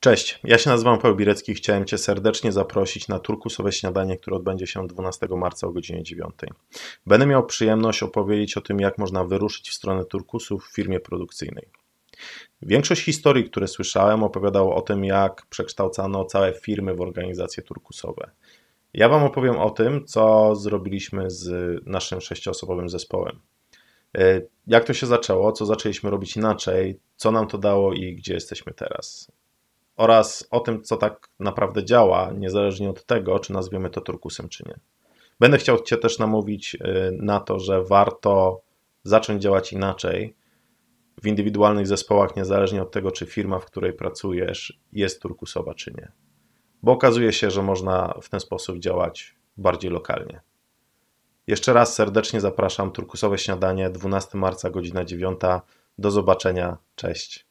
Cześć, ja się nazywam Paweł Birecki i chciałem Cię serdecznie zaprosić na turkusowe śniadanie, które odbędzie się 12 marca o godzinie 9. Będę miał przyjemność opowiedzieć o tym, jak można wyruszyć w stronę turkusów w firmie produkcyjnej. Większość historii, które słyszałem, opowiadało o tym, jak przekształcano całe firmy w organizacje turkusowe. Ja Wam opowiem o tym, co zrobiliśmy z naszym sześcioosobowym zespołem. E, jak to się zaczęło, co zaczęliśmy robić inaczej, co nam to dało i gdzie jesteśmy teraz oraz o tym, co tak naprawdę działa, niezależnie od tego, czy nazwiemy to turkusem, czy nie. Będę chciał Cię też namówić y, na to, że warto zacząć działać inaczej w indywidualnych zespołach, niezależnie od tego, czy firma, w której pracujesz, jest turkusowa, czy nie. Bo okazuje się, że można w ten sposób działać bardziej lokalnie. Jeszcze raz serdecznie zapraszam. Turkusowe śniadanie, 12 marca, godzina 9. Do zobaczenia. Cześć.